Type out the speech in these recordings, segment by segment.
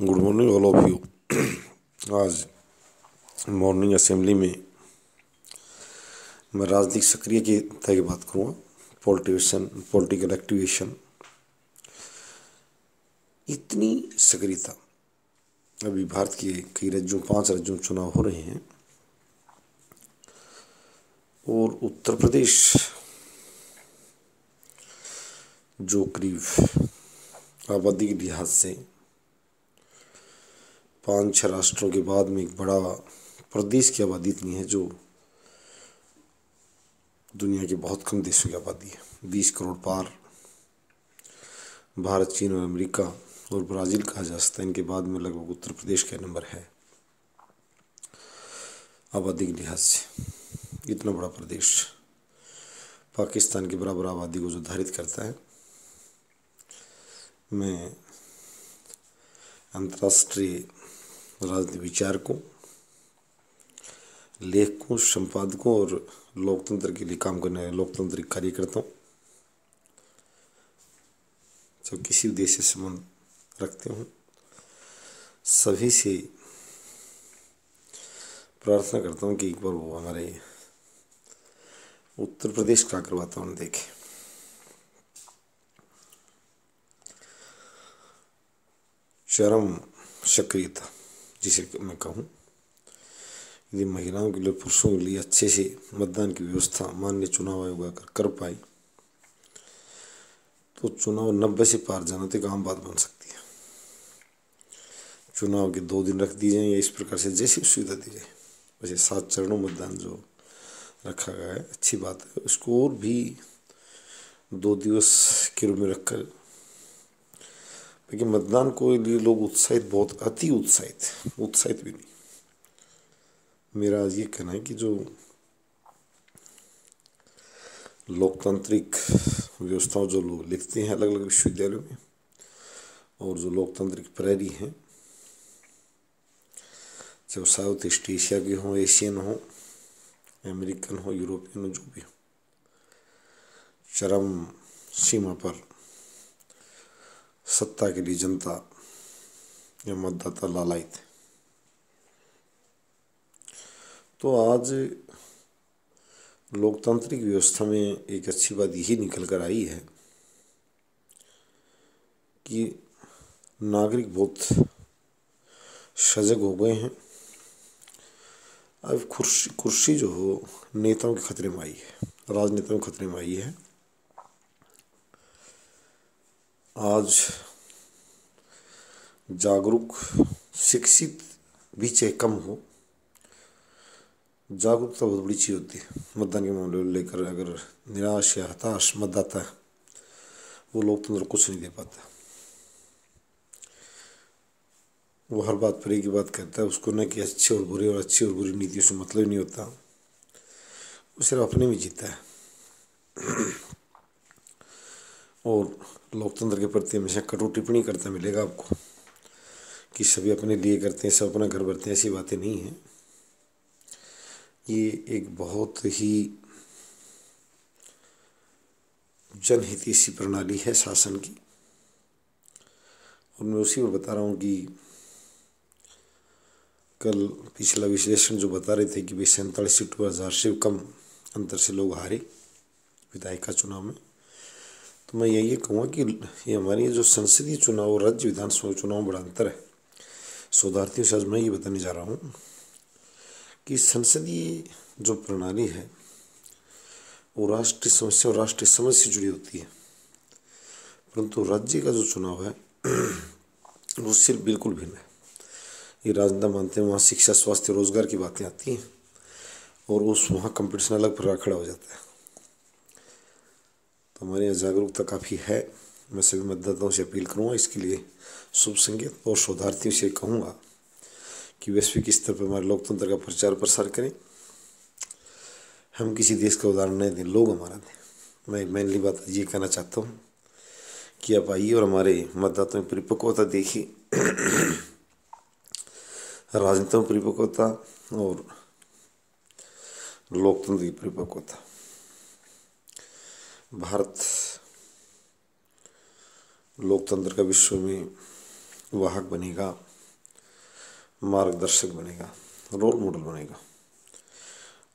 good morning all of you आज morning assembly में मैं राजनीतिक सक्रिय की बात करूँगा पोलिटिवेशन पॉलिटिकल एक्टिवेशन इतनी सक्रियता अभी भारत के कई राज्यों पांच राज्यों में चुनाव हो रहे हैं और उत्तर प्रदेश जो करीब आबादी के लिहाज से पाँच छः राष्ट्रों के बाद में एक बड़ा प्रदेश की आबादी इतनी है जो दुनिया के बहुत कम देशों की आबादी है बीस करोड़ पार भारत चीन और अमेरिका और ब्राज़ील कहा जा सकता है इनके बाद में लगभग उत्तर प्रदेश का नंबर है आबादी के लिहाज से इतना बड़ा प्रदेश पाकिस्तान के बराबर आबादी को जो धारित करता है मैं अंतर्राष्ट्रीय राजनीति विचारकों लेखकों संपादकों और लोकतंत्र के लिए काम करने वाले लोकतांत्रिक कार्यकर्ताओं जो किसी उद्देश्य से संबंध रखते हों सभी से प्रार्थना करता हूँ कि एक बार वो हमारे उत्तर प्रदेश का आकर वातावरण देखें चरम सक्रियता जिसे मैं कहूँ यदि महिलाओं के लिए पुरुषों के लिए अच्छे से मतदान की व्यवस्था मान्य चुनाव आयोग आकर कर पाए तो चुनाव नब्बे से पार जाना तो एक आम बात बन सकती है चुनाव के दो दिन रख दिए जाए या इस प्रकार से जैसी सुविधा दी जाए वैसे सात चरणों मतदान जो रखा गया है अच्छी बात है उसको और भी दो दिवस के रूप में रखकर लेकिन मतदान को लिए लोग उत्साहित बहुत अति उत्साहित उत्साहित भी नहीं मेरा ये कहना है कि जो लोकतांत्रिक व्यवस्थाओं जो लोग लिखते हैं अलग अलग विश्वविद्यालयों में और जो लोकतांत्रिक प्रहरी हैं चाहे वो साउथ ईस्ट एशिया के हों एशियन हों अमेरिकन हो यूरोपियन हो जो भी हो चरम सीमा पर सत्ता के लिए जनता या मतदाता लालाय थे तो आज लोकतांत्रिक व्यवस्था में एक अच्छी बात यही निकल कर आई है कि नागरिक बहुत सजग हो गए हैं अब कुर्सी कुर्सी जो हो नेताओं के खतरे में आई है राजनेताओं के खतरे में आई है आज जागरूक शिक्षित भी चाहे कम हो जागरूकता बहुत बड़ी चीज़ होती है मतदान के मामले में लेकर अगर निराश या हताश मतदाता है वो लोकतंत्र तो कुछ नहीं दे पाता वो हर बात पर एक ही बात कहता है उसको न कि अच्छे और बुरे और अच्छी और बुरी नीतियों से मतलब नहीं होता वो सिर्फ अपने में जीता है और लोकतंत्र के प्रति हमेशा कटु टिप्पणी करता मिलेगा आपको कि सभी अपने लिए करते हैं सब अपना घर भरते हैं ऐसी बातें नहीं हैं ये एक बहुत ही सी प्रणाली है शासन की और मैं उसी में बता रहा हूँ कि कल पिछला विश्लेषण जो बता रहे थे कि भाई सैंतालीस सीटों हज़ार से कम अंतर से लोग हारे विधायिका चुनाव में तो मैं यही कहूँगा कि ये हमारी जो संसदीय चुनाव और राज्य विधानसभा चुनाव बड़ा अंतर है शोधार्थियों से आज मैं ये बताने जा रहा हूँ कि संसदीय जो प्रणाली है वो राष्ट्रीय समस्या और राष्ट्रीय समझ से जुड़ी होती है परंतु राज्य का जो चुनाव है वो सिर्फ बिल्कुल भिन्न है ये राजनेता मानते हैं वहाँ शिक्षा स्वास्थ्य रोजगार की बातें आती हैं और उस वहाँ कंपटीशन अलग प्रकार खड़ा हो जाता है तो हमारे यहाँ जागरूकता काफ़ी है मैं सभी मतदाताओं से अपील करूँगा इसके लिए शुभ संकेत और शोधार्थियों से कहूँगा कि वैश्विक स्तर पर हमारे लोकतंत्र का प्रचार प्रसार करें हम किसी देश का उदाहरण नहीं दें लोग हमारा दें मैं मेनली बात ये कहना चाहता हूँ कि आप आइए और हमारे मतदाताओं में परिपक्वता देखिए राजनेताओं में परिपक्वता और लोकतंत्र की परिपक्वता भारत लोकतंत्र का विश्व में वाहक बनेगा मार्गदर्शक बनेगा रोल मॉडल बनेगा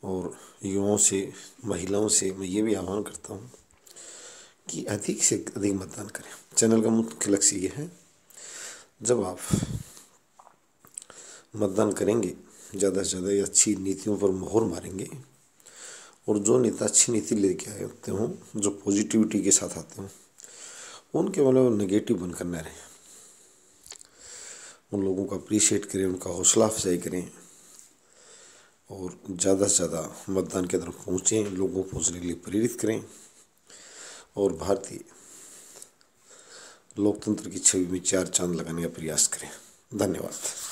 और युवाओं से महिलाओं से मैं ये भी आह्वान करता हूँ कि अधिक से अधिक मतदान करें चैनल का मुख्य लक्ष्य ये है जब आप मतदान करेंगे ज़्यादा से ज़्यादा अच्छी नीतियों पर मोहर मारेंगे और जो नेता अच्छी नीति लेके आए होते हों जो पॉजिटिविटी के साथ आते हों उनके वो मतलब नेगेटिव बनकर न रहें उन लोगों को अप्रिशिएट करें उनका हौसला अफजाई करें और ज़्यादा से ज़्यादा मतदान के तरफ पहुँचें लोगों को पहुँचने के लिए प्रेरित करें और भारतीय लोकतंत्र की छवि में चार चांद लगाने का प्रयास करें धन्यवाद